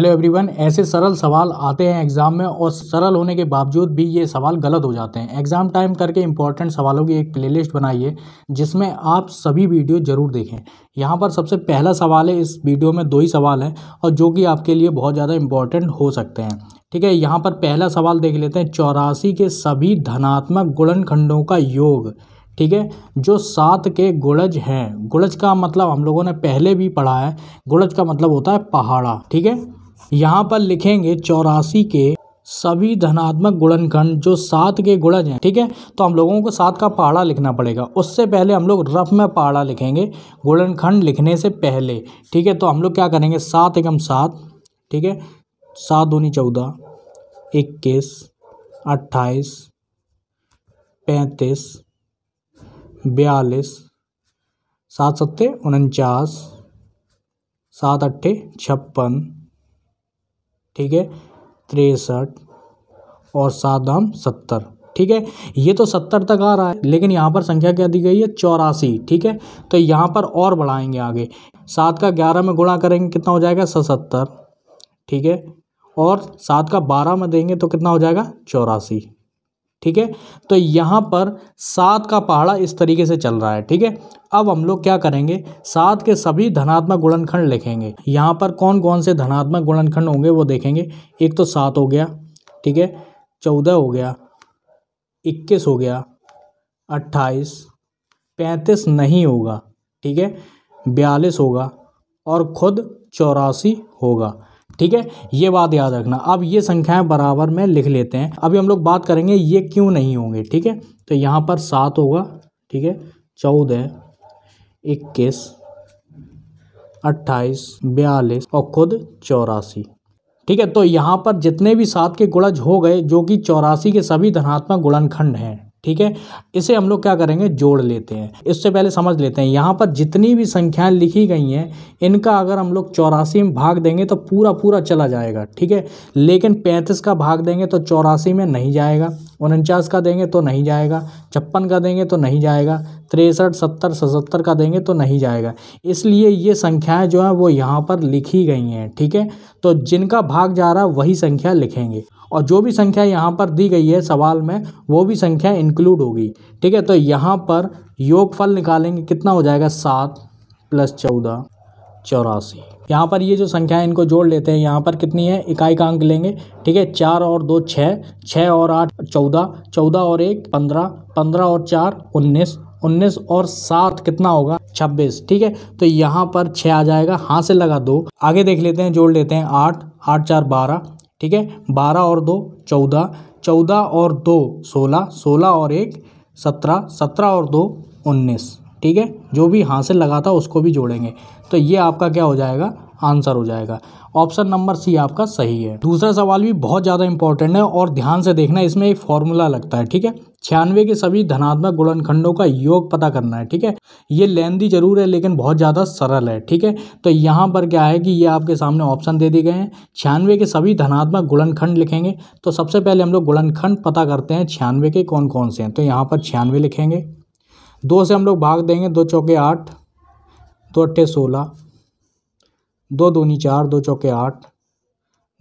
hello everyone ऐसे सरल सवाल आते हैं एग्ज़ाम में और सरल होने के बावजूद भी ये सवाल गलत हो जाते हैं एग्ज़ाम टाइम करके इंपॉर्टेंट सवालों की एक प्लेलिस्ट बनाइए जिसमें आप सभी वीडियो ज़रूर देखें यहाँ पर सबसे पहला सवाल है इस वीडियो में दो ही सवाल हैं और जो कि आपके लिए बहुत ज़्यादा इंपॉर्टेंट हो सकते हैं ठीक है यहाँ पर पहला सवाल देख लेते हैं चौरासी के सभी धनात्मक गुणनखंडों का योग ठीक है जो सात के गुड़ज हैं गुड़ज का मतलब हम लोगों ने पहले भी पढ़ा है गुड़ज का मतलब होता है पहाड़ा ठीक है यहाँ पर लिखेंगे चौरासी के सभी धनात्मक गुणनखंड जो सात के गुणज हैं ठीक है तो हम लोगों को सात का पहाड़ा लिखना पड़ेगा उससे पहले हम लोग रफ में पहाड़ा लिखेंगे गुणनखंड लिखने से पहले ठीक है तो हम लोग क्या करेंगे सात एकम सात ठीक है सात दूनी चौदह इक्कीस अट्ठाईस पैंतीस बयालीस सात सत्ते उनचास सात अट्ठे छप्पन ठीक है तिरसठ और सात दाम सत्तर ठीक है ये तो सत्तर तक आ रहा है लेकिन यहाँ पर संख्या क्या दी गई है चौरासी ठीक है तो यहाँ पर और बढ़ाएंगे आगे सात का ग्यारह में गुणा करेंगे कितना हो जाएगा सतर ठीक है और सात का बारह में देंगे तो कितना हो जाएगा चौरासी ठीक है तो यहाँ पर सात का पहाड़ा इस तरीके से चल रहा है ठीक है अब हम लोग क्या करेंगे सात के सभी धनात्मक गुणनखंड लिखेंगे यहाँ पर कौन कौन से धनात्मक गुणनखंड होंगे वो देखेंगे एक तो सात हो गया ठीक है चौदह हो गया इक्कीस हो गया अट्ठाईस पैंतीस नहीं होगा ठीक है बयालीस होगा और ख़ुद चौरासी होगा ठीक है ये बात याद रखना अब ये संख्याएं बराबर में लिख लेते हैं अभी हम लोग बात करेंगे ये क्यों नहीं होंगे ठीक है तो यहाँ पर सात होगा ठीक है चौदह इक्कीस अट्ठाईस बयालीस और खुद चौरासी ठीक है तो यहाँ पर जितने भी सात के गुणज हो गए जो कि चौरासी के सभी धनात्मक गुणनखंड हैं ठीक है इसे हम लोग क्या करेंगे जोड़ लेते हैं इससे पहले समझ लेते हैं यहाँ पर जितनी भी संख्याएं लिखी गई हैं इनका अगर हम लोग चौरासी में भाग देंगे तो पूरा पूरा चला जाएगा ठीक है लेकिन पैंतीस का भाग देंगे तो चौरासी में नहीं जाएगा उनचास का देंगे तो नहीं जाएगा छप्पन का देंगे तो नहीं जाएगा तिरसठ सत्तर सतहत्तर का देंगे तो नहीं जाएगा इसलिए ये संख्याएं जो हैं वो यहाँ पर लिखी गई हैं ठीक है तो जिनका भाग जा रहा है वही संख्या लिखेंगे और जो भी संख्या यहाँ पर दी गई है सवाल में वो भी संख्या इंक्लूड होगी ठीक है तो यहाँ पर योगफल निकालेंगे कितना हो जाएगा सात प्लस चौदह चौरासी यहाँ पर ये जो संख्या है इनको जोड़ लेते हैं यहाँ पर कितनी है इकाई का अंक लेंगे ठीक है चार और दो छः छः और आठ चौदह चौदह और एक पंद्रह पंद्रह और चार उन्नीस उन्नीस और सात कितना होगा छब्बीस ठीक है तो यहाँ पर छः आ जाएगा हाथ से लगा दो आगे देख लेते हैं जोड़ लेते हैं आठ आठ चार बारह ठीक है बारह और दो चौदह चौदह और दो सोलह सोलह और एक सत्रह सत्रह और दो उन्नीस ठीक है जो भी हासिल लगा था उसको भी जोड़ेंगे तो ये आपका क्या हो जाएगा आंसर हो जाएगा ऑप्शन नंबर सी आपका सही है दूसरा सवाल भी बहुत ज़्यादा इंपॉर्टेंट है और ध्यान से देखना इसमें एक फॉर्मूला लगता है ठीक है छियानवे के सभी धनात्मक गुणनखंडों का योग पता करना है ठीक है ये लेंदी जरूर है लेकिन बहुत ज़्यादा सरल है ठीक है तो यहाँ पर क्या है कि ये आपके सामने ऑप्शन दे दिए गए हैं छियानवे के सभी धनात्मक गुणनखंड लिखेंगे तो सबसे पहले हम लोग गुणनखंड पता करते हैं छियानवे के कौन कौन से हैं तो यहाँ पर छियानवे लिखेंगे दो से हम लोग भाग देंगे दो चौके आठ दो अट्ठे सोलह दो दोनी चार दो चौके आठ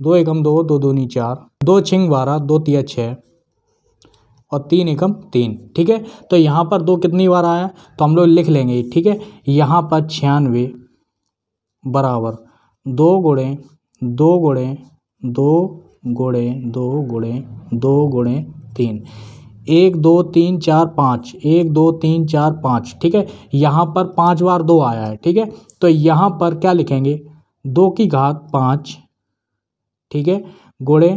दो एकम दो दो दूनी चार दो छिंग बारह दो तिया छः और तीन एकम तीन ठीक है तो यहाँ पर दो कितनी बार आया तो हम लोग लिख लेंगे ठीक है यहाँ पर छियानवे बराबर दो गुड़े दो गुड़े दो गुड़े दो गुड़े दो गुड़े तीन एक दो तीन चार पाँच एक दो तीन चार पाँच ठीक है यहाँ पर पाँच बार दो आया है ठीक है तो यहाँ पर क्या लिखेंगे दो की घात पाँच ठीक है गुणे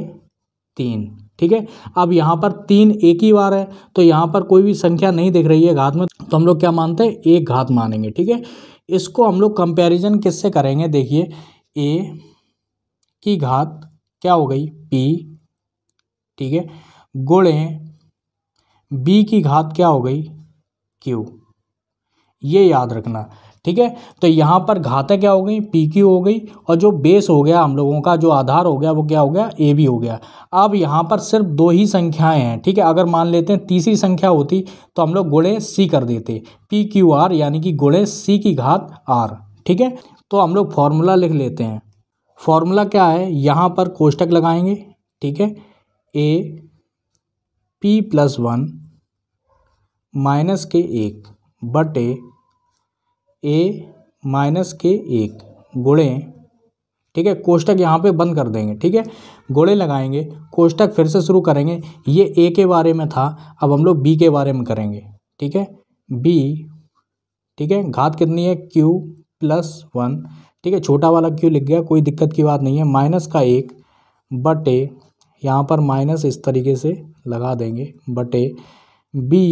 तीन ठीक है अब यहाँ पर तीन एक ही बार है तो यहाँ पर कोई भी संख्या नहीं दिख रही है घात में तो हम लोग क्या मानते हैं एक घात मानेंगे ठीक है इसको हम लोग कंपेरिजन किससे करेंगे देखिए ए की घात क्या हो गई पी ठीक है गुणे बी की घात क्या हो गई क्यू ये याद रखना ठीक है तो यहाँ पर घातें क्या हो गई पी क्यू हो गई और जो बेस हो गया हम लोगों का जो आधार हो गया वो क्या हो गया ए बी हो गया अब यहाँ पर सिर्फ दो ही संख्याएं हैं ठीक है अगर मान लेते हैं तीसरी संख्या होती तो हम लोग गुड़े सी कर देते पी क्यू आर यानी कि गुड़े सी की घात आर ठीक है तो हम लोग फॉर्मूला लिख लेते हैं फॉर्मूला क्या है यहाँ पर कोष्टक लगाएंगे ठीक है A P plus one minus के एक बटे ए माइनस के एक गुणे ठीक है कोष्टक यहाँ पे बंद कर देंगे ठीक है गुड़े लगाएंगे कोष्टक फिर से शुरू करेंगे ये ए के बारे में था अब हम लोग बी के बारे में करेंगे ठीक है बी ठीक है घात कितनी है क्यू प्लस वन ठीक है छोटा वाला क्यू लिख गया कोई दिक्कत की बात नहीं है माइनस का एक बटे यहाँ पर माइनस इस तरीके से लगा देंगे बटे बी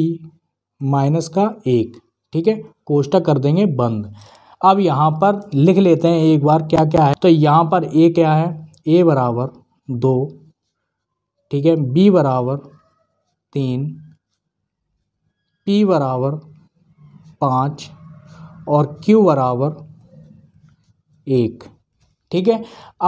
माइनस का एक ठीक है कोष्टक कर देंगे बंद अब यहाँ पर लिख लेते हैं एक बार क्या क्या है तो यहाँ पर ए क्या है ए बराबर दो ठीक है बी बराबर तीन पी बराबर पाँच और क्यू बराबर एक ठीक है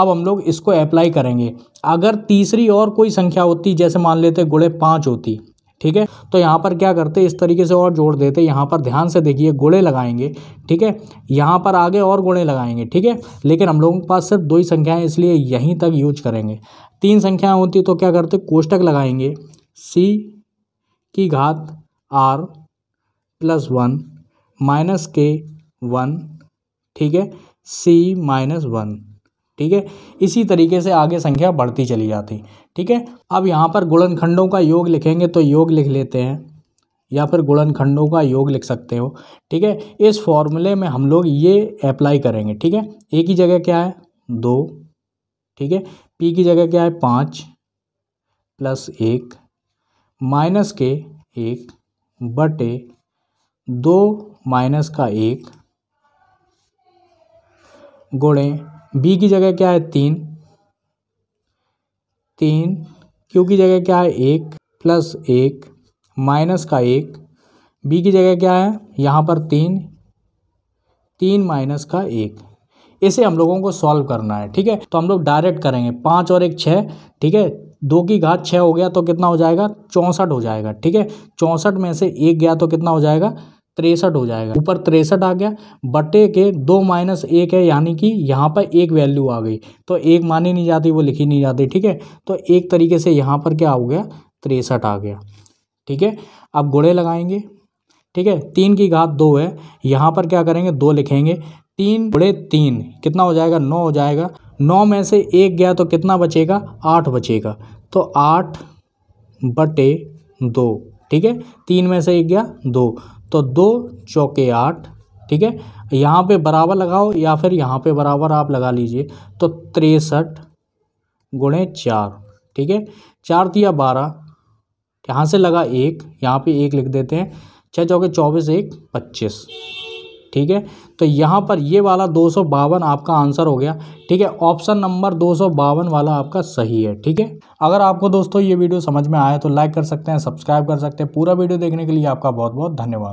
अब हम लोग इसको अप्लाई करेंगे अगर तीसरी और कोई संख्या होती जैसे मान लेते गुड़े पाँच होती ठीक है तो यहाँ पर क्या करते इस तरीके से और जोड़ देते यहाँ पर ध्यान से देखिए गोड़े लगाएंगे ठीक है यहाँ पर आगे और गोड़े लगाएंगे ठीक है लेकिन हम लोगों के पास सिर्फ दो ही संख्याएँ इसलिए यहीं तक यूज करेंगे तीन संख्याएँ होती तो क्या करते कोष्टक लगाएंगे सी की घात आर प्लस वन माइनस के वन ठीक है सी माइनस वन ठीक है इसी तरीके से आगे संख्या बढ़ती चली जाती ठीक है अब यहाँ पर गुणनखंडों का योग लिखेंगे तो योग लिख लेते हैं या फिर गुणनखंडों का योग लिख सकते हो ठीक है इस फॉर्मूले में हम लोग ये अप्लाई करेंगे ठीक है ए की जगह क्या है दो ठीक है पी की जगह क्या है पाँच प्लस एक माइनस के एक बटे दो माइनस का एक गुणे बी की जगह क्या है तीन तीन क्यू की जगह क्या है एक प्लस एक माइनस का एक बी की जगह क्या है यहाँ पर तीन तीन माइनस का एक इसे हम लोगों को सॉल्व करना है ठीक है तो हम लोग डायरेक्ट करेंगे पाँच और एक छः ठीक है दो की घात छः हो गया तो कितना हो जाएगा चौंसठ हो जाएगा ठीक है चौंसठ में से एक गया तो कितना हो जाएगा तिरसठ हो जाएगा ऊपर तिरसठ आ गया बटे के दो माइनस एक है यानी कि यहाँ पर एक वैल्यू आ गई तो एक मानी नहीं जाती वो लिखी नहीं जाती ठीक है तो एक तरीके से यहाँ पर क्या हो गया तिरसठ आ गया ठीक है अब गुड़े लगाएंगे ठीक है तीन की घात दो है यहाँ पर क्या करेंगे दो लिखेंगे तीन गुड़े तीन कितना हो जाएगा नौ हो जाएगा नौ में से एक गया तो कितना बचेगा आठ बचेगा तो आठ बटे दो ठीक है तीन में से एक गया दो तो दो चौके आठ ठीक है यहाँ पे बराबर लगाओ या फिर यहाँ पे बराबर आप लगा लीजिए तो तिरसठ गुणे चार ठीक है चार दिया बारह यहाँ से लगा एक यहाँ पे एक लिख देते हैं छः चौके चौबीस एक पच्चीस ठीक है तो यहाँ पर ये वाला दो सौ बावन आपका आंसर हो गया ठीक है ऑप्शन नंबर दो सौ बावन वाला आपका सही है ठीक है अगर आपको दोस्तों ये वीडियो समझ में आया तो लाइक कर सकते हैं सब्सक्राइब कर सकते हैं पूरा वीडियो देखने के लिए आपका बहुत बहुत धन्यवाद